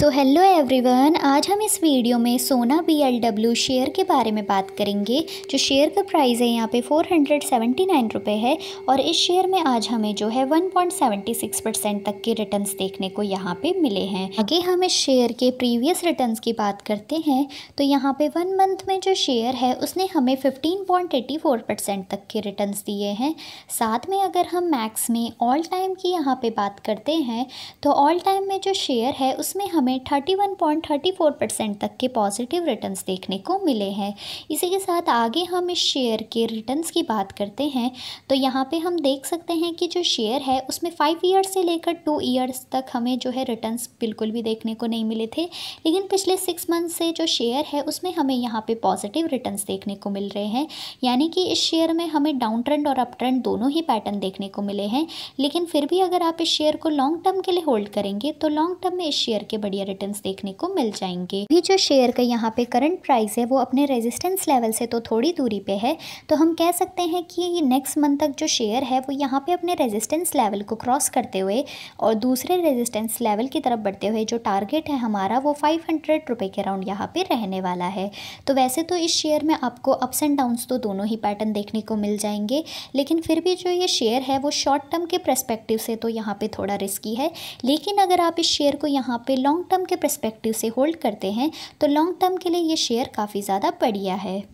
so hello everyone आज हम इस वीडियो में सोना बी एल डब्ल्यू शेयर के बारे में बात करेंगे जो शेयर का प्राइस है यहाँ पे फोर हंड्रेड सेवेंटी नाइन रुपये है और इस शेयर में आज हमें जो है one point seventy six percent तक के रिटर्न्स देखने को यहाँ पे मिले हैं आगे हम इस शेयर के प्रीवियस रिटर्न्स की बात करते हैं तो यहाँ पे वन मंथ में जो शेयर है उसने हमें fifteen point eighty four percent तक के रिटर्न दिए हैं साथ में अगर हम मैक्स में ऑल टाइम की यहाँ पर बात करते हैं तो ऑल टाइम में जो शेयर है उसमें हमें हमें 31.34 परसेंट तक के पॉजिटिव रिटर्न्स देखने को मिले हैं इसी के साथ आगे हम इस शेयर के रिटर्न्स की बात करते हैं तो यहाँ पे हम देख सकते हैं कि जो शेयर है उसमें फ़ाइव ईयर्स से लेकर टू ईयर्स तक हमें जो है रिटर्न्स बिल्कुल भी देखने को नहीं मिले थे लेकिन पिछले सिक्स मंथ से जो शेयर है उसमें हमें यहाँ पे पॉजिटिव रिटर्न देखने को मिल रहे हैं यानी कि इस शेयर में हमें डाउन ट्रेंड और अप ट्रेंड दोनों ही पैटर्न देखने को मिले हैं लेकिन फिर भी अगर आप इस शेयर को लॉन्ग टर्म के लिए होल्ड करेंगे तो लॉन्ग टर्म में इस शेयर के बढ़िया बढ़िया रिटर्न देखने को मिल जाएंगे अभी जो शेयर का यहाँ पे करंट प्राइस है वो अपने रेजिस्टेंस लेवल से तो थोड़ी दूरी पे है तो हम कह सकते हैं कि नेक्स्ट मंथ तक जो शेयर है वो यहाँ पे अपने रेजिस्टेंस लेवल को क्रॉस करते हुए और दूसरे रेजिस्टेंस लेवल की तरफ बढ़ते हुए जो टारगेट है हमारा वो फाइव हंड्रेड रुपये के अराउंड यहाँ पे रहने वाला है तो वैसे तो इस शेयर में आपको अप्स एंड डाउन्स तो दोनों ही पैटर्न देखने को मिल जाएंगे लेकिन फिर भी जो ये शेयर है वो शॉर्ट टर्म के प्रस्पेक्टिव से तो यहाँ पे थोड़ा रिस्की है लेकिन अगर आप इस शेयर को यहाँ पे लॉन्ग टर्म के प्रस्पेक्टिव से होल्ड करते हैं तो लॉन्ग टर्म के लिए ये शेयर काफ़ी ज़्यादा बढ़िया है